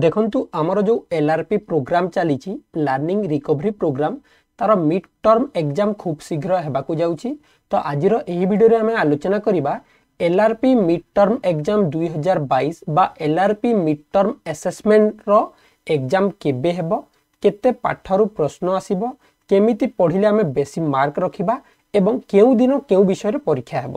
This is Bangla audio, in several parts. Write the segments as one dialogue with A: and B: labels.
A: ଦେଖନ୍ତୁ ଆମର ଯେଉଁ ଏଲ୍ ଆର୍ ପି ପ୍ରୋଗ୍ରାମ୍ ଚାଲିଛି ଲର୍ଣ୍ଣିଂ ରିକଭରି ପ୍ରୋଗ୍ରାମ୍ ତାର ମିଡ୍ ଟର୍ମ ଏକ୍ଜାମ୍ ଖୁବ୍ ଶୀଘ୍ର ହେବାକୁ ଯାଉଛି ତ ଆଜିର ଏହି ଭିଡ଼ିଓରେ ଆମେ ଆଲୋଚନା କରିବା L R P mid term exam ଦୁଇହଜାର ବାଇଶ ବା L R P mid term ଆସେସମେଣ୍ଟର ଏକ୍ଜାମ୍ କେବେ ହେବ କେତେ ପାଠରୁ ପ୍ରଶ୍ନ ଆସିବ କେମିତି ପଢ଼ିଲେ ଆମେ ବେଶୀ ମାର୍କ ରଖିବା ଏବଂ କେଉଁ ଦିନ କେଉଁ ବିଷୟରେ ପରୀକ୍ଷା ହେବ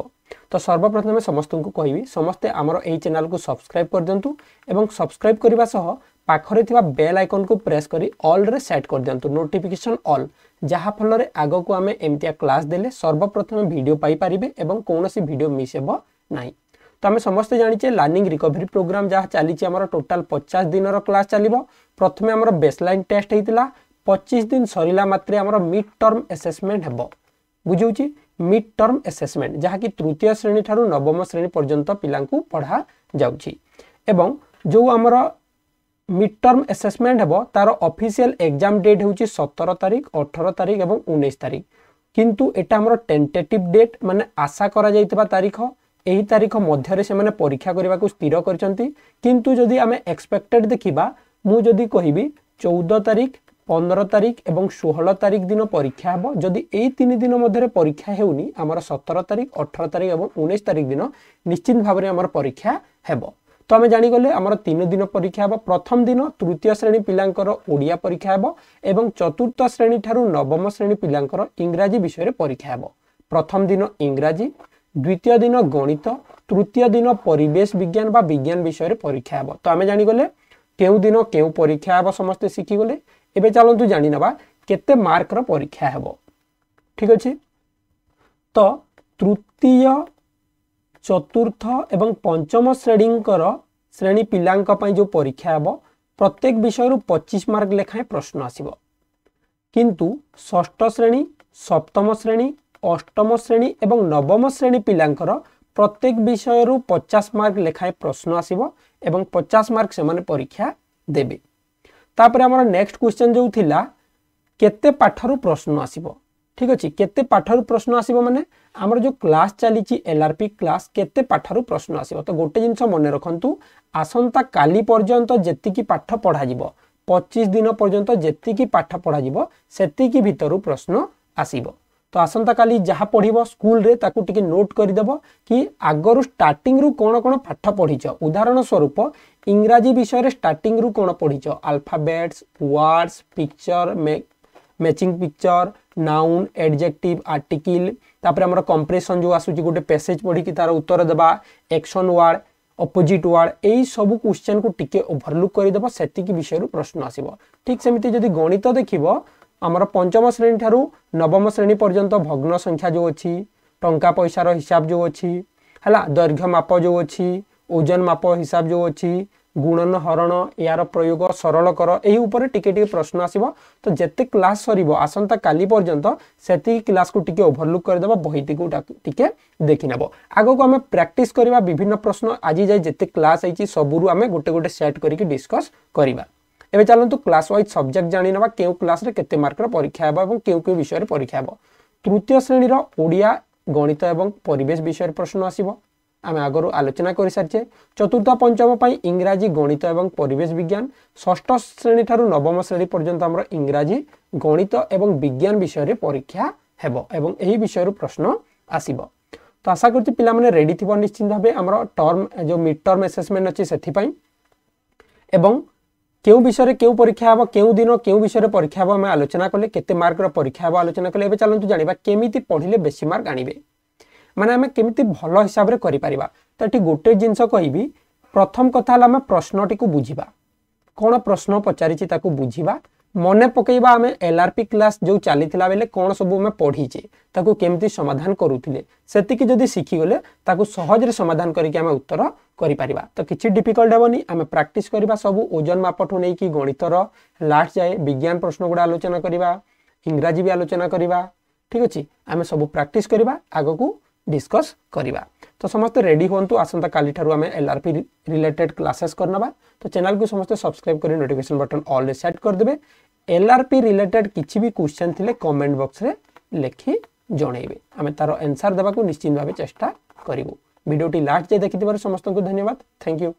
A: তো সর্বপ্রথমে সমস্ত কহবি সমস্তে আমার এই চ্যানেলকে সবসক্রাইব করদিন্তু এবং সবসক্রাইব করা সহ পাখরে থাকা বেল আইকনকু প্রেস করে অলরে সেট করদিন্তু নোটিফিকেসন অল যাফলের আগকু আমি এমতিয়া ক্লাস দেলে সর্বপ্রথমে ভিডিও পাইপারে এবং কৌশি ভিডিও মিস হব না তো আমি সমস্তে জাঁচে লার্নিং রিকভরি প্রোগ্রাম যা চালছে আমার টোটাল পচাশ দিনর ক্লাস চালব প্রথমে আমার বেসলাইন টেস্ট হয়েছিল পঁচিশ দিন সরিলা মাত্রে আমার মিড টর্ম এসেসমেন্ট হব বুঝাউছি ମିଡ୍ ଟର୍ମ ଆସେସମେଣ୍ଟ ଯାହାକି ତୃତୀୟ ଶ୍ରେଣୀ ଠାରୁ ନବମ ଶ୍ରେଣୀ ପର୍ଯ୍ୟନ୍ତ ପିଲାଙ୍କୁ ପଢ଼ା ଯାଉଛି ଏବଂ ଯେଉଁ ଆମର ମିଡ୍ ଟର୍ମ ଆସେସମେଣ୍ଟ ହେବ ତାର ଅଫିସିଆଲ ଏକ୍ଜାମ ଡେଟ୍ ହେଉଛି ସତର ତାରିଖ ଅଠର ତାରିଖ ଏବଂ ଉଣେଇଶ ତାରିଖ କିନ୍ତୁ ଏଇଟା ଆମର ଟେଣ୍ଟେଟିଭ୍ ଡେଟ୍ ମାନେ ଆଶା କରାଯାଇଥିବା ତାରିଖ ଏହି ତାରିଖ ମଧ୍ୟରେ ସେମାନେ ପରୀକ୍ଷା କରିବାକୁ ସ୍ଥିର କରିଛନ୍ତି କିନ୍ତୁ ଯଦି ଆମେ ଏକ୍ସପେକ୍ଟେଡ୍ ଦେଖିବା ମୁଁ ଯଦି କହିବି ଚଉଦ ତାରିଖ ପନ୍ଦର ତାରିଖ ଏବଂ ଷୋହଳ ତାରିଖ ଦିନ ପରୀକ୍ଷା ହେବ ଯଦି ଏଇ ତିନି ଦିନ ମଧ୍ୟରେ ପରୀକ୍ଷା ହେଉନି ଆମର ସତର ତାରିଖ ଅଠର ତାରିଖ ଏବଂ ଉଣେଇଶ ତାରିଖ ଦିନ ନିଶ୍ଚିତ ଭାବରେ ଆମର ପରୀକ୍ଷା ହେବ ତ ଆମେ ଜାଣିଗଲେ ଆମର ତିନି ଦିନ ପରୀକ୍ଷା ହେବ ପ୍ରଥମ ଦିନ ତୃତୀୟ ଶ୍ରେଣୀ ପିଲାଙ୍କର ଓଡ଼ିଆ ପରୀକ୍ଷା ହେବ ଏବଂ ଚତୁର୍ଥ ଶ୍ରେଣୀ ଠାରୁ ନବମ ଶ୍ରେଣୀ ପିଲାଙ୍କର ଇଂରାଜୀ ବିଷୟରେ ପରୀକ୍ଷା ହେବ ପ୍ରଥମ ଦିନ ଇଂରାଜୀ ଦ୍ୱିତୀୟ ଦିନ ଗଣିତ ତୃତୀୟ ଦିନ ପରିବେଶ ବିଜ୍ଞାନ বা বিজ্ঞান বিষয়ে পরীক্ষা হব তো আমি জানিগলে কেউ দিন কেউ পরীক্ষা হব সমস্তে শিখিগলে ଏବେ ଚାଲନ୍ତୁ ଜାଣିନେବା କେତେ ମାର୍କର ପରୀକ୍ଷା ହେବ ଠିକ୍ ଅଛି ତ ତୃତୀୟ ଚତୁର୍ଥ ଏବଂ ପଞ୍ଚମ ଶ୍ରେଣୀଙ୍କର ଶ୍ରେଣୀ ପିଲାଙ୍କ ପାଇଁ ଯେଉଁ ପରୀକ୍ଷା ହେବ ପ୍ରତ୍ୟେକ ବିଷୟରୁ ପଚିଶ ମାର୍କ ଲେଖାଏଁ ପ୍ରଶ୍ନ ଆସିବ କିନ୍ତୁ ଷଷ୍ଠ ଶ୍ରେଣୀ ସପ୍ତମ ଶ୍ରେଣୀ ଅଷ୍ଟମ ଶ୍ରେଣୀ ଏବଂ ନବମ ଶ୍ରେଣୀ ପିଲାଙ୍କର ପ୍ରତ୍ୟେକ ବିଷୟରୁ ପଚାଶ ମାର୍କ ଲେଖାଏଁ ପ୍ରଶ୍ନ ଆସିବ ଏବଂ ପଚାଶ ମାର୍କ ସେମାନେ ପରୀକ୍ଷା ଦେବେ ତାପରେ ଆମର ନେକ୍ସଟ କ୍ୱେଶ୍ଚନ୍ ଯେଉଁ ଥିଲା କେତେ ପାଠରୁ ପ୍ରଶ୍ନ ଆସିବ ଠିକ୍ ଅଛି କେତେ ପାଠରୁ ପ୍ରଶ୍ନ ଆସିବ ମାନେ ଆମର ଯେଉଁ କ୍ଲାସ୍ ଚାଲିଛି ଏଲ୍ଆର୍ପି କ୍ଲାସ୍ କେତେ ପାଠରୁ ପ୍ରଶ୍ନ ଆସିବ ତ ଗୋଟେ ଜିନିଷ ମନେ ରଖନ୍ତୁ ଆସନ୍ତା କାଲି ପର୍ଯ୍ୟନ୍ତ ଯେତିକି ପାଠ ପଢ଼ାଯିବ ପଚିଶ ଦିନ ପର୍ଯ୍ୟନ୍ତ ଯେତିକି ପାଠ ପଢ଼ାଯିବ ସେତିକି ଭିତରୁ ପ୍ରଶ୍ନ ଆସିବ ତ ଆସନ୍ତାକାଲି ଯାହା ପଢ଼ିବ ସ୍କୁଲରେ ତାକୁ ଟିକେ ନୋଟ୍ କରିଦେବ କି ଆଗରୁ ଷ୍ଟାର୍ଟିଂରୁ କ'ଣ କ'ଣ ପାଠ ପଢ଼ିଛ ଉଦାହରଣ ସ୍ୱରୂପ ইংরাজি বিষয়ের স্টার্টিং রু কোণ পড়িছ alphabets words picture matching picture noun adjective article তাপরে আমার কম্প্রেসন যে আসুচি গোটে প্যাসেজ পড়িকি তার উত্তর দেবা একশন ওয়ার্ড অপোজিট ওয়ার্ড এই সবু কোশ্চেন কু টিকে ওভরলুক করিদেব সেতিকি বিষয় প্রশ্ন আসব ঠিক সেমিতি যদি গণিত দেখিব আমার পঞ্চম শ্রেণী ঠার নবম শ্রেণী পর্যন্ত ভগ্ন সংখ্যা যে অছি টঙ্কা পয়সার হিসাব যে অছি হল দৈর্ঘ্য মাপ যে অছি ওজন মাপ হিসাব যে অছি গুণন হরণ ইয়ার প্রয়োগ সরল কর এই উপরে টিকে টিকে প্রশ্ন আসব তো যেতে ক্লাস সরব আসন্তা কালি পর্যন্ত সেটি ক্লাসকে টিকে ওভরলুক করেদেব বইটিকে টিকে দেখি নেব আগক আমি প্র্যাকটিস করা বিভিন্ন প্রশ্ন আজি যাই যেতে ক্লাস হয়েছি সবুর আমি গোটে গোটে সেট করি ডিসকস করা এবে চলতু ক্লাস ওয়াইজ সবজেক্ট জাঁ নেওয়া কেউ ক্লাসে কেতে মার্কর পরীক্ষা হব এবং কেউ কেউ বিষয়ের পরীক্ষা হব তৃতীয় শ্রেণীর ওড়িয়া গণিত এবং পরিবেশ বিষয়ের প্রশ্ন আসব আমি আগর আলোচনা করিসারিছে চতুর্থ পঞ্চম পাই ইংরাজি গণিত এবং পরিবেশ বিজ্ঞান ষষ্ঠ শ্রেণী ঠার নবম শ্রেণী পর্যন্ত আমার ইংরাজি গণিত এবং বিজ্ঞান বিষয়ে পরীক্ষা হব এবং এই বিষয়ের প্রশ্ন আসব তো আশা করছি পিলামানে রেডি থিব নিশ্চিন্ত ভাবে আমার টর্ম যে মিড টর্ম আসেসমেন্ট অছি সেপাই এবং কেউ বিষয়ে কেউ পরীক্ষা হব কেউ দিন কেউ বিষয়ে পরীক্ষা হব আমি আলোচনা কলে কেতে মার্কর পরীক্ষা হব আলোচনা কলে এবার চলতু জাঁয়া কেমিটি পড়লে বেশি মার্ক আনবে ମାନେ ଆମେ କେମିତି ଭଲ ହିସାବରେ କରିପାରିବା ତ ଏଠି ଗୋଟେ ଜିନିଷ କହିବି ପ୍ରଥମ କଥା ହେଲା ଆମେ ପ୍ରଶ୍ନଟିକୁ ବୁଝିବା କ'ଣ ପ୍ରଶ୍ନ ପଚାରିଛି ତାକୁ ବୁଝିବା ମନେ ପକାଇବା ଆମେ ଏଲ୍ଆର୍ପି କ୍ଲାସ୍ ଯେଉଁ ଚାଲିଥିଲା ବେଳେ କ'ଣ ସବୁ ଆମେ ପଢ଼ିଛେ ତାକୁ କେମିତି ସମାଧାନ କରୁଥିଲେ ସେତିକି ଯଦି ଶିଖିଗଲେ ତାକୁ ସହଜରେ ସମାଧାନ କରିକି ଆମେ ଉତ୍ତର କରିପାରିବା ତ କିଛି ଡିଫିକଲ୍ଟ ହେବନି ଆମେ ପ୍ରାକ୍ଟିସ୍ କରିବା ସବୁ ଓଜନ ମାପଠୁ ନେଇକି ଗଣିତର ଲାଷ୍ଟ ଯାଏ ବିଜ୍ଞାନ ପ୍ରଶ୍ନ ଗୁଡ଼ା ଆଲୋଚନା କରିବା ଇଂରାଜୀ ବି ଆଲୋଚନା କରିବା ଠିକ୍ ଅଛି ଆମେ ସବୁ ପ୍ରାକ୍ଟିସ୍ କରିବା ଆଗକୁ डिस्कस करवा तो समस्त रेडी हूँ आसंता काली आम L R P related classes करना तो चैनल को समस्त सब्सक्राइब कर नोटिफिकेशन बटन ऑल सेट करदे एल आर पी रिलेटेड किसी भी क्वेश्चन थे कमेंट बक्स में लिखि जनइबे आम तार एनसर देवा निश्चित भाव चेस्टा करूँ भिडियोटी लास्ट जाए देखिथ समस्त को धन्यवाद थैंक यू